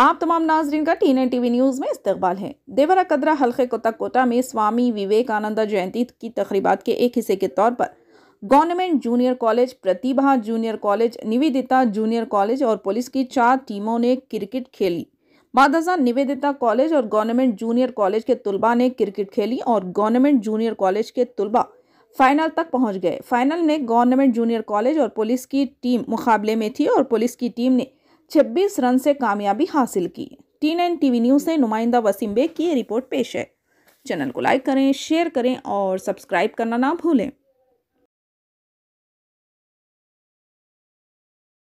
आप तमाम नाजरन का T N T V news में इस्तबाल है देवरा कदरा हल्के कोता कोटा में स्वामी विवेकानंदा जयंती की तकरीबा के एक हिस्से के तौर पर government junior college Pratibha junior college Nivedita junior college और पुलिस की चार टीमों ने क्रिकेट खेली मादसा निवेदिता कॉलेज और गवर्नमेंट जूनियर कॉलेज के तलबा ने क्रिकेट खेली और गवर्नमेंट जूनियर कॉलेज के तलबा फाइनल तक पहुँच गए फाइनल में गवर्नमेंट जूनियर कॉलेज और पुलिस की टीम मुकाबले में थी और पुलिस की टीम ने छब्बीस रन से कामयाबी हासिल की टी नाइन वी न्यूज़ से नुमाइंदा वसीम बेग की ये रिपोर्ट पेश है चैनल को लाइक करें शेयर करें और सब्सक्राइब करना ना भूलें